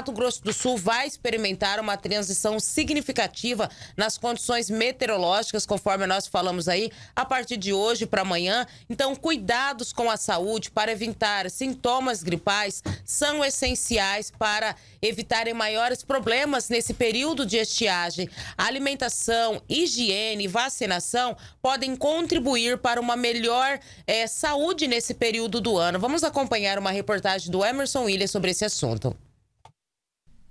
Mato Grosso do Sul vai experimentar uma transição significativa nas condições meteorológicas, conforme nós falamos aí, a partir de hoje para amanhã. Então, cuidados com a saúde para evitar sintomas gripais são essenciais para evitarem maiores problemas nesse período de estiagem. A alimentação, higiene e vacinação podem contribuir para uma melhor é, saúde nesse período do ano. Vamos acompanhar uma reportagem do Emerson Williams sobre esse assunto.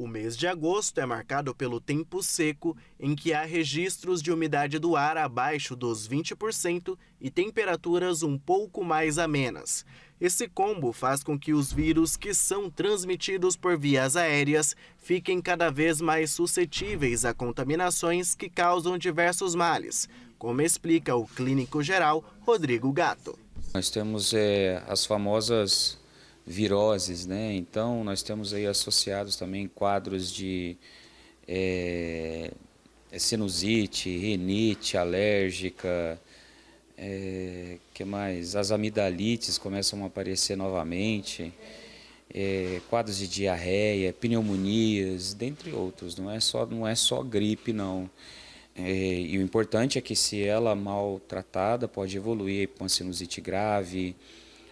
O mês de agosto é marcado pelo tempo seco, em que há registros de umidade do ar abaixo dos 20% e temperaturas um pouco mais amenas. Esse combo faz com que os vírus que são transmitidos por vias aéreas fiquem cada vez mais suscetíveis a contaminações que causam diversos males, como explica o clínico geral Rodrigo Gato. Nós temos é, as famosas viroses, né? Então nós temos aí associados também quadros de é, é, sinusite, rinite alérgica, é, que mais? As amidalites começam a aparecer novamente, é, quadros de diarreia, pneumonias, dentre outros. Não é só, não é só gripe, não. É, e o importante é que se ela é mal tratada pode evoluir para uma sinusite grave,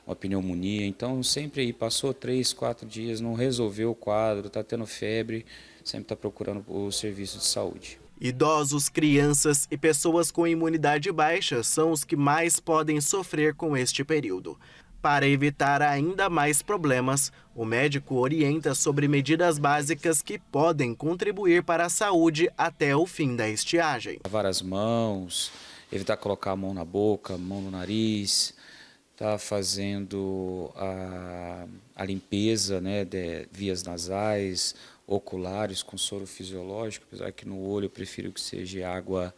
uma pneumonia. Então, sempre aí, passou três, quatro dias, não resolveu o quadro, está tendo febre, sempre está procurando o serviço de saúde. Idosos, crianças e pessoas com imunidade baixa são os que mais podem sofrer com este período. Para evitar ainda mais problemas, o médico orienta sobre medidas básicas que podem contribuir para a saúde até o fim da estiagem. Lavar as mãos, evitar colocar a mão na boca, mão no nariz, está fazendo a, a limpeza né, de vias nasais, oculares com soro fisiológico, apesar que no olho eu prefiro que seja água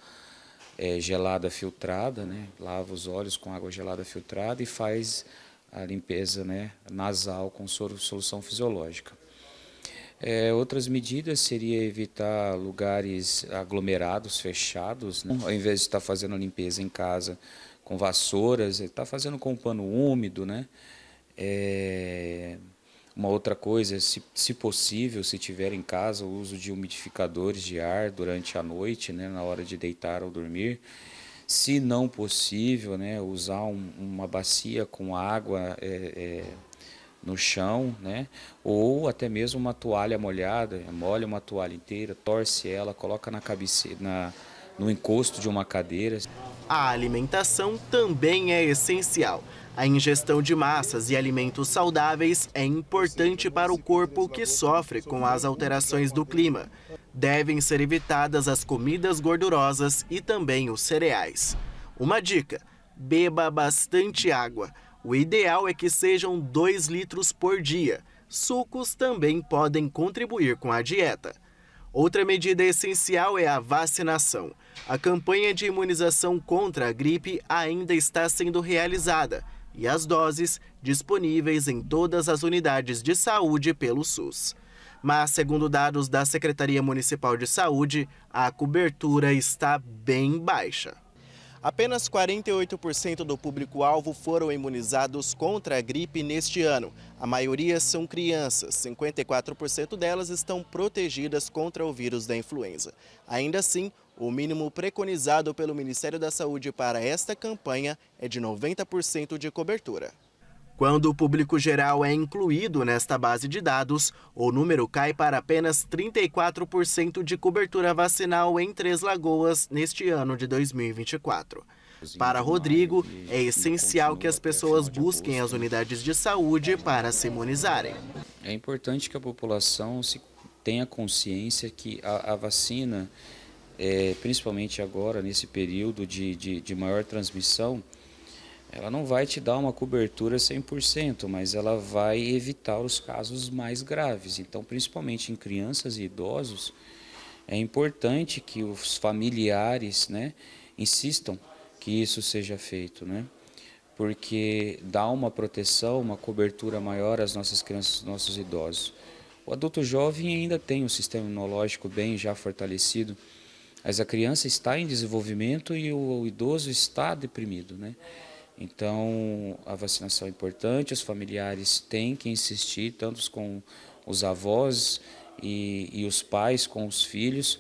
é, gelada filtrada, né? lava os olhos com água gelada filtrada e faz a limpeza né, nasal com soro, solução fisiológica. É, outras medidas seria evitar lugares aglomerados, fechados, né? ao invés de estar fazendo a limpeza em casa, com vassouras, ele está fazendo com um pano úmido, né? É... Uma outra coisa, se, se possível, se tiver em casa, o uso de umidificadores de ar durante a noite, né, na hora de deitar ou dormir. Se não possível, né, usar um, uma bacia com água é, é, no chão, né, ou até mesmo uma toalha molhada, molha uma toalha inteira, torce ela, coloca na cabeceira, na, no encosto de uma cadeira a alimentação também é essencial. A ingestão de massas e alimentos saudáveis é importante para o corpo que sofre com as alterações do clima. Devem ser evitadas as comidas gordurosas e também os cereais. Uma dica: beba bastante água. O ideal é que sejam 2 litros por dia. Sucos também podem contribuir com a dieta. Outra medida essencial é a vacinação. A campanha de imunização contra a gripe ainda está sendo realizada e as doses disponíveis em todas as unidades de saúde pelo SUS. Mas, segundo dados da Secretaria Municipal de Saúde, a cobertura está bem baixa. Apenas 48% do público-alvo foram imunizados contra a gripe neste ano. A maioria são crianças, 54% delas estão protegidas contra o vírus da influenza. Ainda assim, o mínimo preconizado pelo Ministério da Saúde para esta campanha é de 90% de cobertura. Quando o público geral é incluído nesta base de dados, o número cai para apenas 34% de cobertura vacinal em Três Lagoas neste ano de 2024. Para Rodrigo, é essencial que as pessoas busquem as unidades de saúde para se imunizarem. É importante que a população tenha consciência que a, a vacina, é, principalmente agora, nesse período de, de, de maior transmissão, ela não vai te dar uma cobertura 100%, mas ela vai evitar os casos mais graves. Então, principalmente em crianças e idosos, é importante que os familiares né, insistam que isso seja feito, né? porque dá uma proteção, uma cobertura maior às nossas crianças, nossos idosos. O adulto jovem ainda tem um sistema imunológico bem já fortalecido, mas a criança está em desenvolvimento e o idoso está deprimido, né? Então, a vacinação é importante, os familiares têm que insistir, tanto com os avós e, e os pais com os filhos,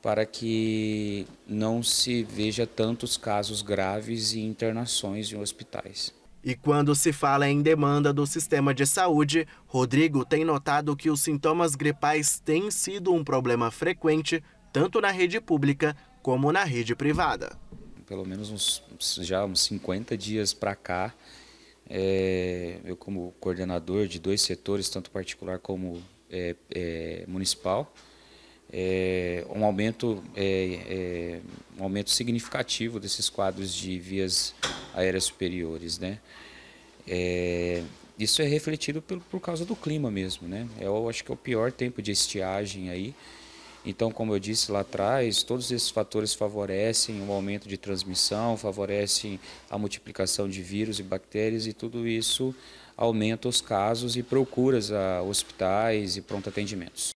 para que não se veja tantos casos graves e internações em hospitais. E quando se fala em demanda do sistema de saúde, Rodrigo tem notado que os sintomas gripais têm sido um problema frequente, tanto na rede pública como na rede privada pelo menos uns, já uns 50 dias para cá. É, eu, como coordenador de dois setores, tanto particular como é, é, municipal, é, um, aumento, é, é, um aumento significativo desses quadros de vias aéreas superiores. Né? isso é refletido por, por causa do clima mesmo. Né? Eu acho que é o pior tempo de estiagem aí. Então, como eu disse lá atrás, todos esses fatores favorecem o aumento de transmissão, favorecem a multiplicação de vírus e bactérias e tudo isso aumenta os casos e procuras a hospitais e pronto atendimentos.